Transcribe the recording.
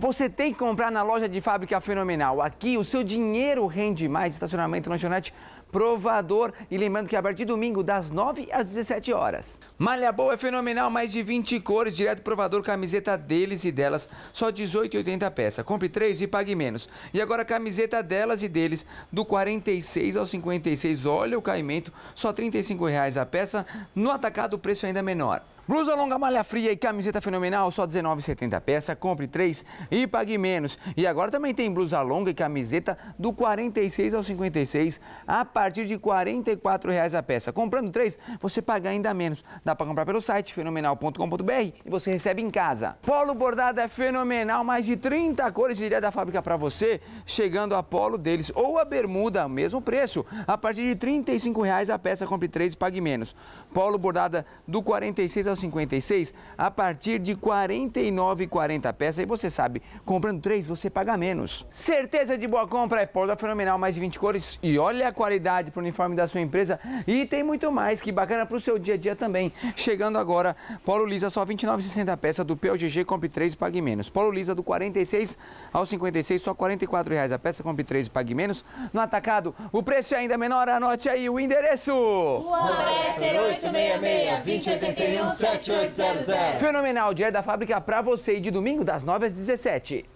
Você tem que comprar na loja de fábrica fenomenal. Aqui o seu dinheiro rende mais. Estacionamento lanchonete provador. E lembrando que é aberto de domingo, das 9 às 17 horas. Malha Boa é fenomenal, mais de 20 cores, direto provador, camiseta deles e delas, só 18,80 peça. Compre três e pague menos. E agora camiseta delas e deles, do 46 ao 56, olha o caimento, só R$ 35,00 reais a peça, no atacado o preço ainda é menor. Blusa longa, malha fria e camiseta fenomenal, só R$19,70 peça. Compre três e pague menos. E agora também tem blusa longa e camiseta do 46 ao 56 a partir de R$ reais a peça. Comprando três, você paga ainda menos. Dá para comprar pelo site fenomenal.com.br e você recebe em casa. Polo bordado é fenomenal, mais de 30 cores direto da fábrica para você, chegando a polo deles ou a bermuda, mesmo preço, a partir de R$ reais a peça. Compre três e pague menos. Polo bordada do 46 ao 56 a partir de R$ 49,40 peça. E você sabe, comprando três, você paga menos. Certeza de boa compra é Polo da Fenomenal, mais de 20 cores. E olha a qualidade para o uniforme da sua empresa. E tem muito mais, que bacana para o seu dia a dia também. Chegando agora, Polo Lisa, só R$ 29,60 peça do PLGG, compre três e pague menos. Polo Lisa do 46 ao 56, só R$ 44,00 a peça, compre três e pague menos. No atacado, o preço é ainda menor, anote aí o endereço. Rua 866, 2081, 77800. Fenomenal, dia da fábrica pra você e de domingo das 9 às 17.